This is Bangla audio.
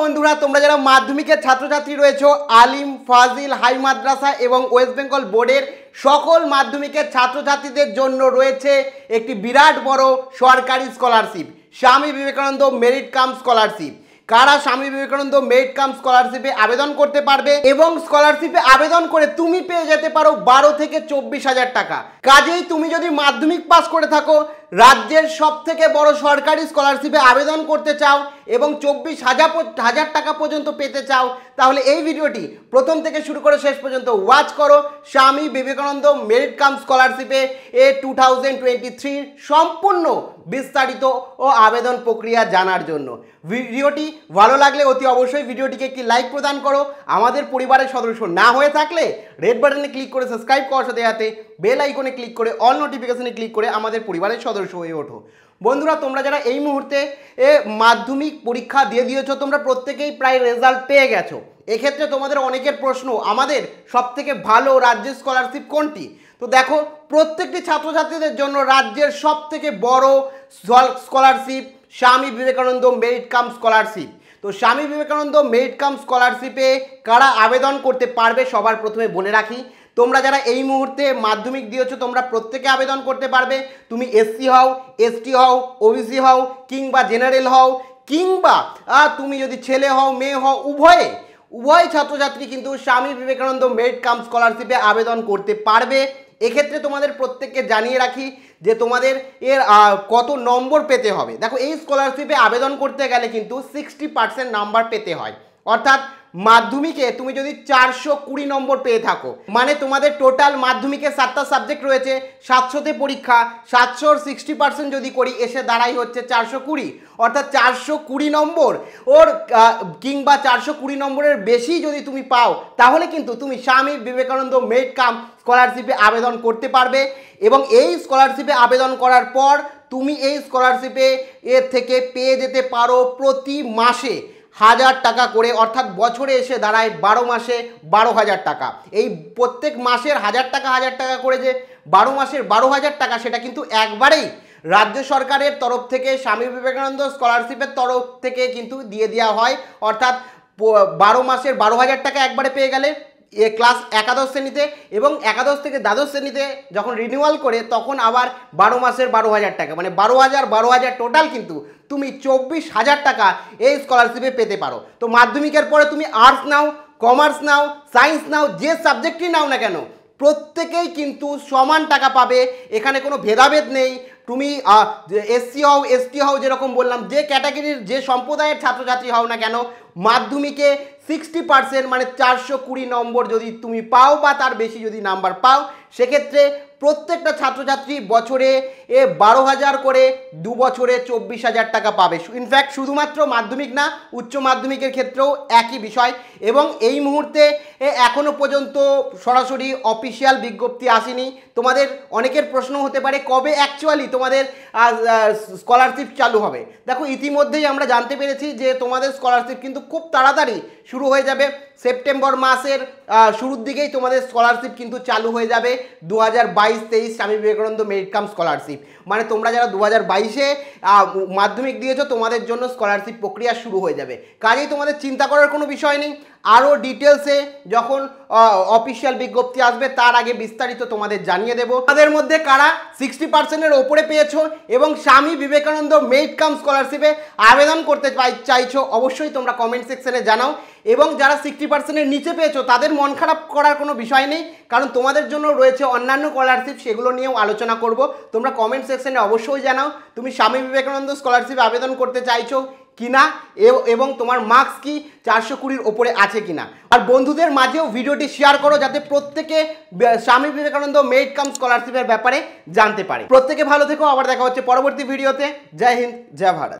বন্ধুরা তোমরা যারা মাধ্যমিকের ছাত্রছাত্রী রয়েছে আলিম ফাজিল হাই মাদ্রাসা এবং ওয়েস্ট বেঙ্গল বোর্ডের সকল মাধ্যমিকের ছাত্রছাত্রীদের জন্য রয়েছে একটি বিরাট বড় সরকারি স্কলারশিপ স্বামী বিবেকানন্দ মেরিট কাম স্কলারশিপ কারা স্বামী বিবেকানন্দ মেরিট কাম স্কলারশিপে আবেদন করতে পারবে এবং স্কলারশিপে আবেদন করে তুমি পেয়ে যেতে পারো বারো থেকে চব্বিশ হাজার টাকা কাজেই তুমি যদি মাধ্যমিক পাস করে থাকো রাজ্যের সব থেকে বড় সরকারি স্কলারশিপে আবেদন করতে চাও এবং চব্বিশ হাজার হাজার টাকা পর্যন্ত পেতে চাও তাহলে এই ভিডিওটি প্রথম থেকে শুরু করে শেষ পর্যন্ত ওয়াচ করো স্বামী বিবেকানন্দ মেরিট কাম স্কলারশিপে এ টু থাউজেন্ড টোয়েন্টি সম্পূর্ণ বিস্তারিত ও আবেদন প্রক্রিয়া জানার জন্য ভিডিওটি ভালো লাগলে অতি অবশ্যই ভিডিওটিকে একটি লাইক প্রদান করো আমাদের পরিবারের সদস্য না হয়ে থাকলে রেড বাটনে ক্লিক করে সাবস্ক্রাইব করার সাথে সাথে বেল আইকনে ক্লিক করে অল নোটিফিকেশনে ক্লিক করে আমাদের পরিবারের সদস্য সদস্য হয়ে ওঠো বন্ধুরা তোমরা যারা এই মুহূর্তে এ মাধ্যমিক পরীক্ষা দিয়ে দিয়েছো তোমরা প্রত্যেকেই প্রায় রেজাল্ট পেয়ে গেছো এক্ষেত্রে তোমাদের অনেকের প্রশ্ন আমাদের সব থেকে ভালো রাজ্যের স্কলারশিপ কোনটি তো দেখো প্রত্যেকটি ছাত্রছাত্রীদের জন্য রাজ্যের সবথেকে বড় স্কলারশিপ স্বামী বিবেকানন্দ মেরিট কাম স্কলারশিপ তো স্বামী বিবেকানন্দ মেরিট কাম স্কলারশিপে কারা আবেদন করতে পারবে সবার প্রথমে বলে রাখি তোমরা যারা এই মুহূর্তে মাধ্যমিক দিয়েছো তোমরা প্রত্যেকে আবেদন করতে পারবে তুমি এসসি হও এসটি হও ওবিসি হও কিংবা জেনারেল হও কিংবা তুমি যদি ছেলে হও মেয়ে হও উভয়ে উভয় ছাত্রছাত্রী কিন্তু স্বামী বিবেকানন্দ মেরিট কাম স্কলারশিপে আবেদন করতে পারবে এক্ষেত্রে তোমাদের প্রত্যেককে জানিয়ে রাখি যে তোমাদের এর কত নম্বর পেতে হবে দেখো এই স্কলারশিপে আবেদন করতে গেলে কিন্তু সিক্সটি পার্সেন্ট নাম্বার পেতে হয় অর্থাৎ মাধ্যমিকে তুমি যদি চারশো কুড়ি নম্বর পেয়ে থাকো মানে তোমাদের টোটাল মাধ্যমিকে সাতটা সাবজেক্ট রয়েছে সাতশোতে পরীক্ষা সাতশোর সিক্সটি পার্সেন্ট যদি করি এসে দাঁড়াই হচ্ছে চারশো কুড়ি অর্থাৎ চারশো কুড়ি নম্বর ওর কিংবা চারশো কুড়ি নম্বরের বেশি যদি তুমি পাও তাহলে কিন্তু তুমি স্বামী বিবেকানন্দ মেড কাম স্কলারশিপে আবেদন করতে পারবে এবং এই স্কলারশিপে আবেদন করার পর তুমি এই স্কলারশিপে এর থেকে পেয়ে যেতে পারো প্রতি মাসে হাজার টাকা করে অর্থাৎ বছরে এসে দাঁড়ায় বারো মাসে বারো হাজার টাকা এই প্রত্যেক মাসের হাজার টাকা হাজার টাকা করে যে বারো মাসের বারো হাজার টাকা সেটা কিন্তু একবারেই রাজ্য সরকারের তরফ থেকে স্বামী বিবেকানন্দ স্কলারশিপের তরফ থেকে কিন্তু দিয়ে দেওয়া হয় অর্থাৎ বারো মাসের বারো হাজার টাকা একবারে পেয়ে গেলে এ ক্লাস একাদশ শ্রেণীতে এবং একাদশ থেকে দ্বাদশ শ্রেণীতে যখন রিনিউয়াল করে তখন আবার বারো মাসের বারো হাজার টাকা মানে বারো হাজার বারো হাজার টোটাল কিন্তু তুমি চব্বিশ হাজার টাকা এই স্কলারশিপে পেতে পারো তো মাধ্যমিকের পরে তুমি আর্টস নাও কমার্স নাও সায়েন্স নাও যে সাবজেক্টই নাও না কেন প্রত্যেকেই কিন্তু সমান টাকা পাবে এখানে কোনো ভেদাভেদ নেই তুমি এসসি হও এসটি হও যেরকম বললাম যে ক্যাটাগরির যে সম্প্রদায়ের ছাত্রছাত্রী হও না কেন মাধ্যমিকে সিক্সটি পার্সেন্ট মানে চারশো কুড়ি নম্বর যদি তুমি পাও বা তার বেশি যদি নাম্বার পাও সেক্ষেত্রে প্রত্যেকটা ছাত্রছাত্রী বছরে এ বারো হাজার করে দু বছরে চব্বিশ হাজার টাকা পাবে ইনফ্যাক্ট শুধুমাত্র মাধ্যমিক না উচ্চ মাধ্যমিকের ক্ষেত্রেও একই বিষয় এবং এই মুহূর্তে এখনও পর্যন্ত সরাসরি অফিসিয়াল বিজ্ঞপ্তি আসেনি তোমাদের অনেকের প্রশ্ন হতে পারে কবে অ্যাকচুয়ালি তোমাদের স্কলারশিপ চালু হবে দেখো ইতিমধ্যেই আমরা জানতে পেরেছি যে তোমাদের স্কলারশিপ কিন্তু খুব তাড়াতাড়ি শুরু হয়ে যাবে সেপ্টেম্বর মাসের শুরুর দিকেই তোমাদের স্কলারশিপ কিন্তু চালু হয়ে যাবে দু হাজার বাইশ তেইশ স্বামী বিবেকানন্দ মেরিট স্কলারশিপ মানে তোমরা যারা দু হাজার বাইশে মাধ্যমিক দিয়েছো তোমাদের জন্য স্কলারশিপ প্রক্রিয়া শুরু হয়ে যাবে কাজেই তোমাদের চিন্তা করার কোনো বিষয় নেই আরও ডিটেলসে যখন অফিসিয়াল বিজ্ঞপ্তি আসবে তার আগে বিস্তারিত তোমাদের জানিয়ে দেবো তাদের মধ্যে কারা সিক্সটি পার্সেন্টের ওপরে পেয়েছো এবং স্বামী বিবেকানন্দ মেইট কাম স্কলারশিপে আবেদন করতে চাইছো অবশ্যই তোমরা কমেন্ট সেকশনে জানাও এবং যারা সিক্সটি পার্সেন্টের নিচে পেয়েছো তাদের মন খারাপ করার কোনো বিষয় নেই কারণ তোমাদের জন্য রয়েছে অন্যান্য স্কলারশিপ সেগুলো নিয়েও আলোচনা করব তোমরা কমেন্ট সেকশনে অবশ্যই জানাও তুমি স্বামী বিবেকানন্দ স্কলারশিপে আবেদন করতে চাইছো কিনা এবং তোমার মার্কস কি চারশো কুড়ির ওপরে আছে কিনা আর বন্ধুদের মাঝেও ভিডিওটি শেয়ার করো যাতে প্রত্যেকে স্বামী বিবেকানন্দ মেড কাম স্কলারশিপের ব্যাপারে জানতে পারে প্রত্যেকে ভালো থেকো আবার দেখা হচ্ছে পরবর্তী ভিডিওতে জয় হিন্দ জয় ভারত